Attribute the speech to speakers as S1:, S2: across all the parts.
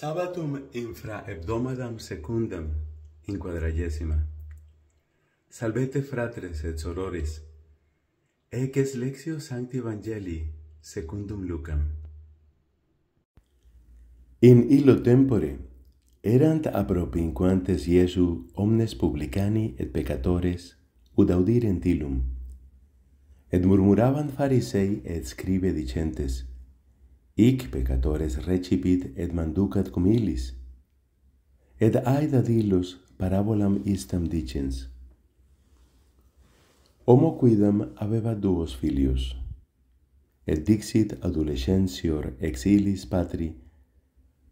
S1: Sabbatum infra hebdomadam secundam in quadragesima. Salvete fratres et sororis. Ec es lexio sancti evangelii secundum Lucam. In illo tempore erant apropinquantes Iesu omnes publicani et peccatores ut audirent illum. Et murmuravant farisei et scribe dicentes: Ic peccatores recipit et manducat cum illis. Et aedad illus parabolam istam dicens. Homo quidam aveva duos filius. Et dixit adolescentior ex illis patri,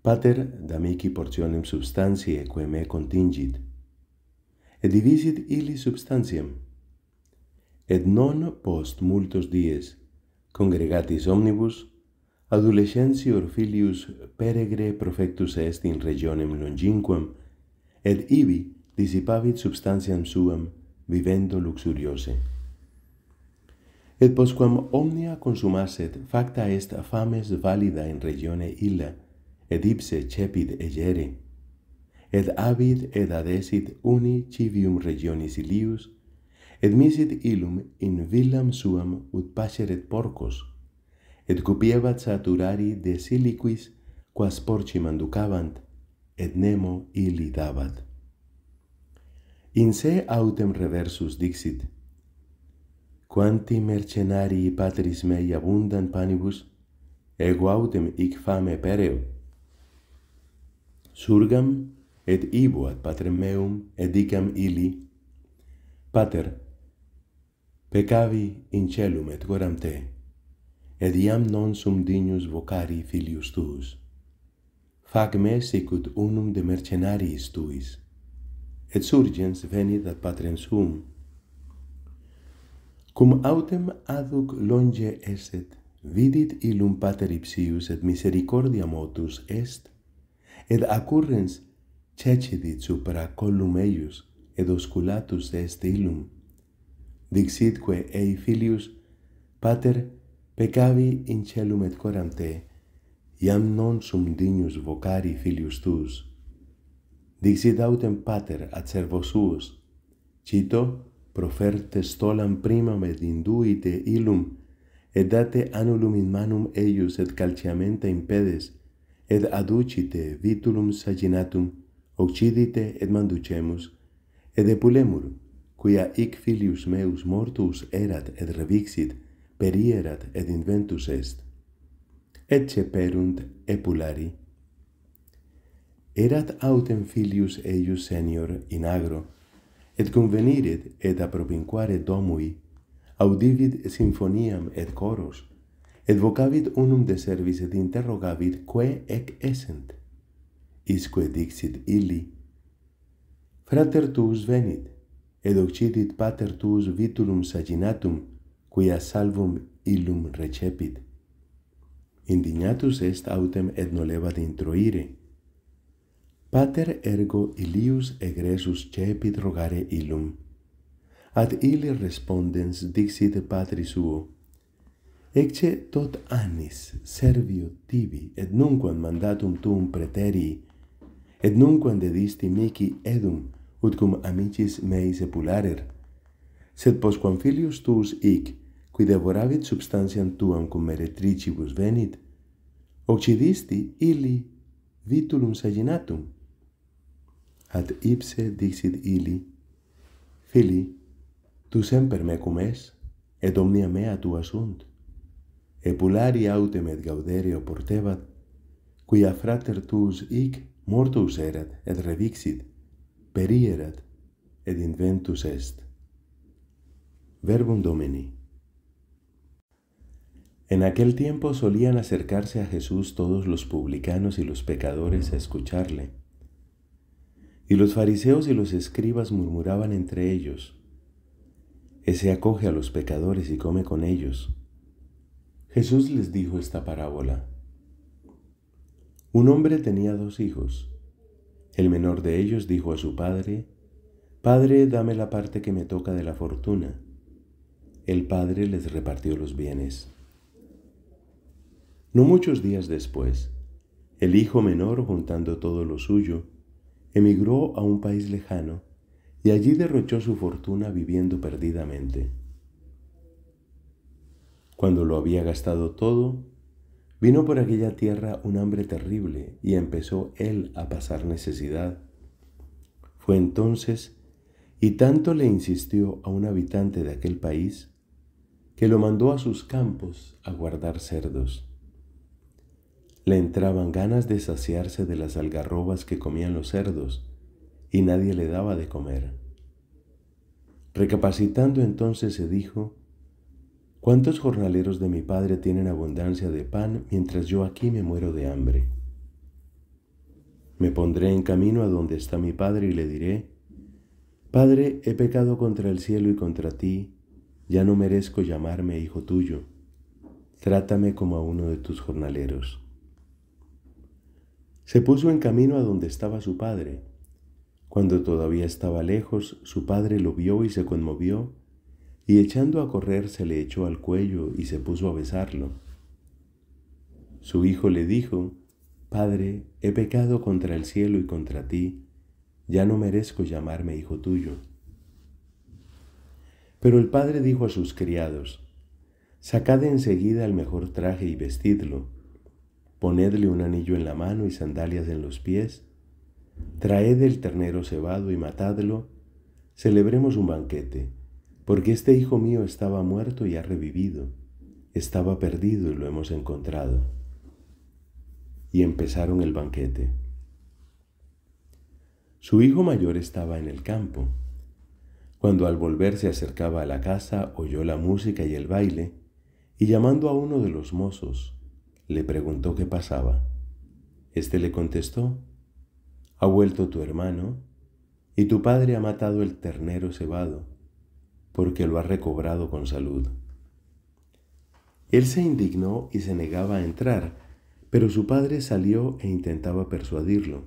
S1: Pater, da mihi portionem substantiae quae me contingit. Et divisit illi substantiam. Et non post multos dies, congregatis omnibus, Adolescenti Orfilius peregre profectus est in regionem longinquam et ibi dissipavit substantiam suam vivendo luxuriose. Et postquam omnia consumasset facta est fames valida in regione illa et ipse cepit egere et avid et adesit uni civium regionis ilius et misit ilum in villam suam ut paceret porcos et cupiebat saturari de siliquis quas porci manducabant et nemo ili dabat. In se autem reversus dixit, quanti mercenarii patris mei abundan panibus, ego autem ic fame pereo. Surgam et ibo ad patrem meum et dicam ili, Pater, pecavi in celum et goram te, et iam non sum dignus vocari filius tuus. Fac me sicut unum de mercenariis tuis, et surgens venit ad patrem sum. Cum autem aduc longe eset, vidit ilum pater ipsius et misericordia motus est, et accurrens cecidit supra collum eius, et osculatus est ilum. Dixitque, ei filius, pater, pecavi in celum et coram te, iam non sum dignus vocari filius tuus. Dixit autem pater at servos suus, cito, proferte stolam primam et induite ilum, et date anulum in manum eius et calciamenta in pedes, et aducite vitulum saginatum, occidite et manducemus, et epulemur, quia ic filius meus mortus erat et revixit, et perierat et inventus est et ceperunt epulari erat autem filius eius senior in agro et conveniret et a propinquare domui audivit symphoniam et coros, et vocavit unum de servis et interrogavit quae ec essent isque dixit illi frater tuus venit et occidit pater tuus vitulum saginatum quia salvum illum recepit. Indignatus est autem et nolevat introire. Pater ergo ilius egressus cepit rogare illum. Ad ili respondens dixit patri suo, Ecce tot annis servio tibi et nunquam mandatum tuum preterii, et nunquam dedisti mici edum ut cum amicis mei sepularer, sed posquam filius tuus ic, qui devoravit substantiam tuam cum meretricibus venit, occidisti illi vitulum saginatum. At ipse dixit illi, Fili, tu semper mecum es, et omnia mea tua sunt. Epulari autem et gaudere oportebat, quia frater tuus ic mortus erat et revixit, perierat et inventus est. Verbum Domini En aquel tiempo solían acercarse a Jesús todos los publicanos y los pecadores a escucharle. Y los fariseos y los escribas murmuraban entre ellos, Ese acoge a los pecadores y come con ellos. Jesús les dijo esta parábola. Un hombre tenía dos hijos. El menor de ellos dijo a su padre, Padre, dame la parte que me toca de la fortuna. El padre les repartió los bienes. No muchos días después, el hijo menor, juntando todo lo suyo, emigró a un país lejano y allí derrochó su fortuna viviendo perdidamente. Cuando lo había gastado todo, vino por aquella tierra un hambre terrible y empezó él a pasar necesidad. Fue entonces, y tanto le insistió a un habitante de aquel país, que lo mandó a sus campos a guardar cerdos. Le entraban ganas de saciarse de las algarrobas que comían los cerdos, y nadie le daba de comer. Recapacitando entonces se dijo, ¿cuántos jornaleros de mi padre tienen abundancia de pan mientras yo aquí me muero de hambre? Me pondré en camino a donde está mi padre y le diré, Padre, he pecado contra el cielo y contra ti, ya no merezco llamarme hijo tuyo, trátame como a uno de tus jornaleros. Se puso en camino a donde estaba su padre. Cuando todavía estaba lejos, su padre lo vio y se conmovió, y echando a correr se le echó al cuello y se puso a besarlo. Su hijo le dijo, Padre, he pecado contra el cielo y contra ti, ya no merezco llamarme hijo tuyo. Pero el padre dijo a sus criados, Sacad enseguida el mejor traje y vestidlo ponedle un anillo en la mano y sandalias en los pies, traed el ternero cebado y matadlo, celebremos un banquete, porque este hijo mío estaba muerto y ha revivido, estaba perdido y lo hemos encontrado. Y empezaron el banquete. Su hijo mayor estaba en el campo. Cuando al volver se acercaba a la casa, oyó la música y el baile, y llamando a uno de los mozos, le preguntó qué pasaba. Este le contestó, ha vuelto tu hermano y tu padre ha matado el ternero cebado, porque lo ha recobrado con salud. Él se indignó y se negaba a entrar, pero su padre salió e intentaba persuadirlo.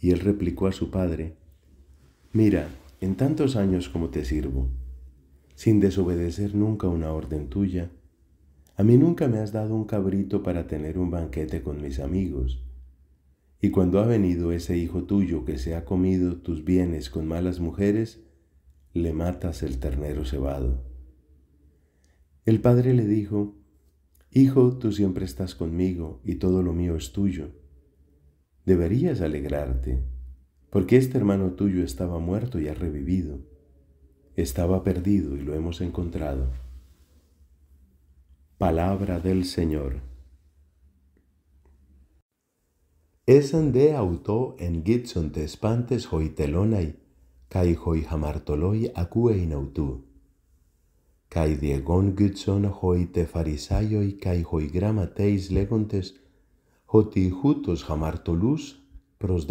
S1: Y él replicó a su padre, Mira, en tantos años como te sirvo, sin desobedecer nunca una orden tuya, a mí nunca me has dado un cabrito para tener un banquete con mis amigos. Y cuando ha venido ese hijo tuyo que se ha comido tus bienes con malas mujeres, le matas el ternero cebado. El padre le dijo, Hijo, tú siempre estás conmigo y todo lo mío es tuyo. Deberías alegrarte, porque este hermano tuyo estaba muerto y ha revivido. Estaba perdido y lo hemos encontrado. Palabra del Señor. de auto en Gitson te espantes telonay, kai hoy hamartoloi acue inautu. Kai diegon Gitson hoy te y kai gramateis legontes, hoti jutos hamartolus pros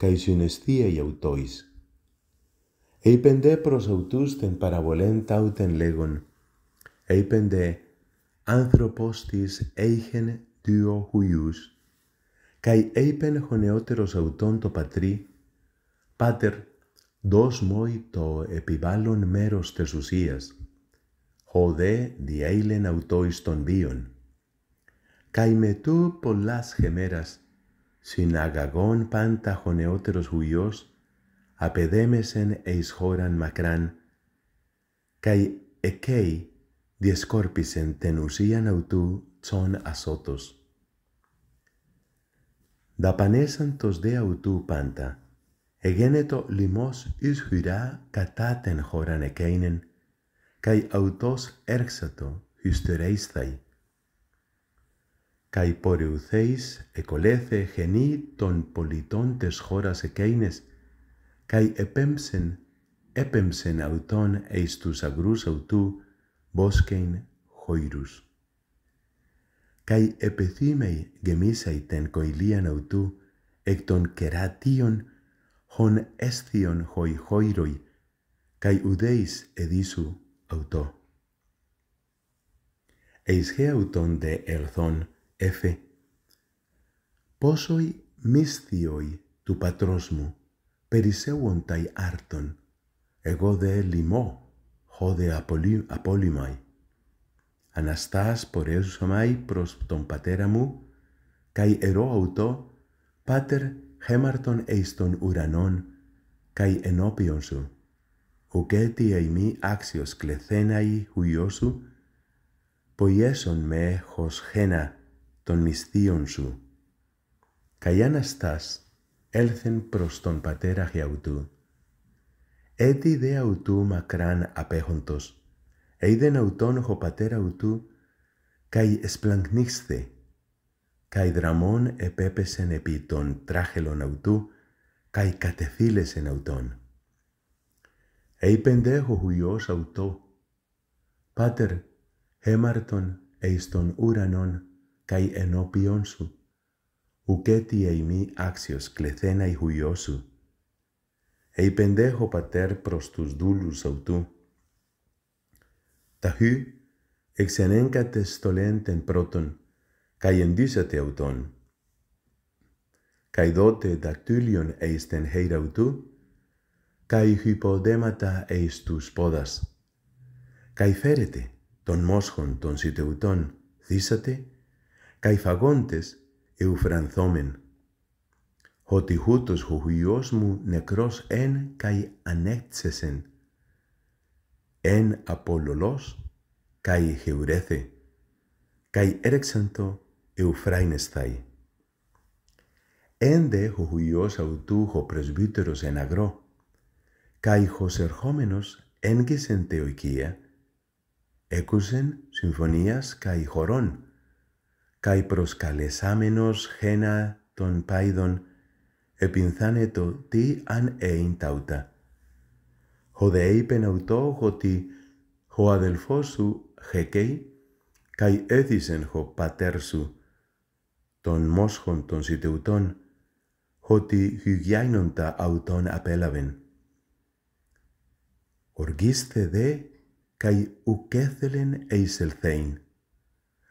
S1: καί συναισθία y autois. eipende pros προς parabolentauten την παραβολέν άνθρωπος της έχεν δύο χουλιούς, καί έιπεν χωνεότερος αυτόν το πατρί, «Πάτερ, δώσ' μόι το επιβάλλον μέρος της ουσίας, χωδέ διέλεν αυτό εις των βίων». Καί τού πολλάς χεμέρας, συναγαγόν πάντα χωνεότερος γουλιός, απεδέμεσεν εις χώραν μακράν, καί εκέι διεσκόρπισεν την ουσίαν αυτού τσον ασώτος. Δαπανέσαν τος δε αυτού πάντα, εγένετο λιμός ισχυρά κατά την χώραν εκείνεν, καί αυτός έρξατο τερέισθαι. Καί πορεουθέης εκολέθε γενή των πολιτών της χώρας εκείνες, καί επέμψεν, έπεμψεν αυτόν εις τους αγρούς αυτού, bosquein hoirus. Cai epithimei gemisei ten coilian autu, ecton keration, hon estion hoi hoiroi, cai udeis edisu auto. Eis heauton auton de erthon efe, posoi mistioi tu patrosmu, periseuontai arton, ego de limo, χώδε απόλυμαι. Αναστάς μάι προς τον πατέρα μου, καί ερώ αυτό, πάτερ χέμαρτον εις τὸν οὐρανόν καί ενώπιον σου. Ουκέτι αιμή άξιος κλεθέναί χουιό σου, ποιέσον με χως χένα των μισθίων σου. Καί αναστάς έλθεν προς τον πατέρα αυτού, Έτι δε αυτού μακράν απέχοντος, είδεν αυτον ο πατέρα αυτού καί εσπλαγνίσθε, καί δραμόν επέπεσεν επί των τράχελων αυτού καί κατεθύλεσεν αυτον. Είπεν δε χουλιός αυτο, πάτερ έμαρτον εις τόν ουρανόν καί ενώπιον σου, ουκέτι ειμί άξιος κλεθένα η χουλιό σου, πεντέχο πατέρ προς τους δούλους αυτού». Ταχύ εξενέγκατε στολέν τεν πρώτον, καί ενδύσατε αυτόν. Καί δότε δακτύλιον εις τεν χείρα αυτού, καί χυποδέματα εις τους πόδας. Καί φέρετε τον μόσχον των σιτεουτών θύσατε, καί φαγόντες εουφρανθόμεν ότι ο χουχιός μου νεκρός εν καί ανέτσεσεν, εν απολολός καί χεουρέθε, καί έρεξαν το εουφράινεσθαι. δε χουχιός αυτού ο πρεσβύτερος εν αγρό, καί ερχόμενος έγκυσεν τεοικία, έκουσεν συμφωνίας καί χωρών, καί προσκαλεσάμενος χένα των πάιδων το τι αν έιν ταύτα. Ο δε είπεν αυτό ότι ο αδελφός σου χεκέι, καί έθισεν ο πατέρ σου των μόσχων των σιτεουτών, ότι τα αυτόν απέλαβεν. Οργίστε δε, καί ουκέθελεν εισελθέιν.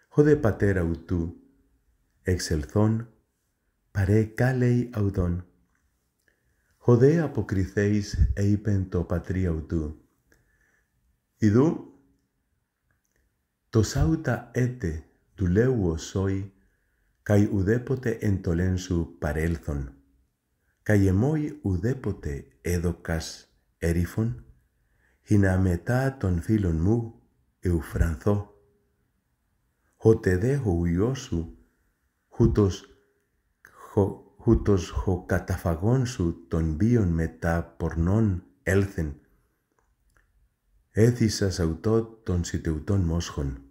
S1: Ο δε πατέρα ουτού, εξελθόν παρέ κάλεϊ αουδόν. Χωδέ αποκριθέης είπεν το πατρία αυτού. Ιδού το σάουτα έτε δουλεύω σόι, καί ουδέποτε εντολέν σου παρέλθον, καί εμόι ουδέποτε έδωκας ερίφων, χινα μετά των φίλων μου εουφρανθώ. Οτε δε ο ιός σου, χούτος ούτως χω καταφαγών σου των βίων μετά πορνών έλθεν, έθισας αυτο των σιτεουτών μόσχων.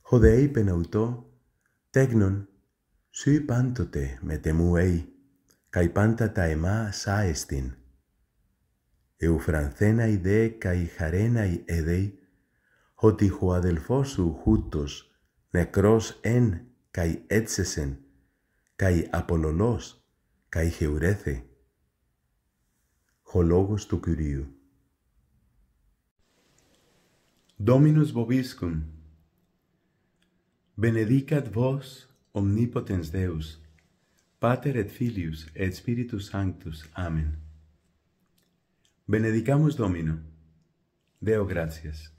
S1: Χοδε είπεν αυτο, τέγνον, σου πάντοτε με τεμού ει, καί πάντα τα εμά φρανθένα η δε καί χαρέναι εδέι, ότι χω αδελφός σου χούτος νεκρός εν καί έτσεσεν, cae apolonos, cae heurēthe, hologus tu curiū. Dominus boviscum, benedicat vos omnipotens Deus, pater et filius et spiritus sanctus, amen. Benedicamus Domino, Deo gratias.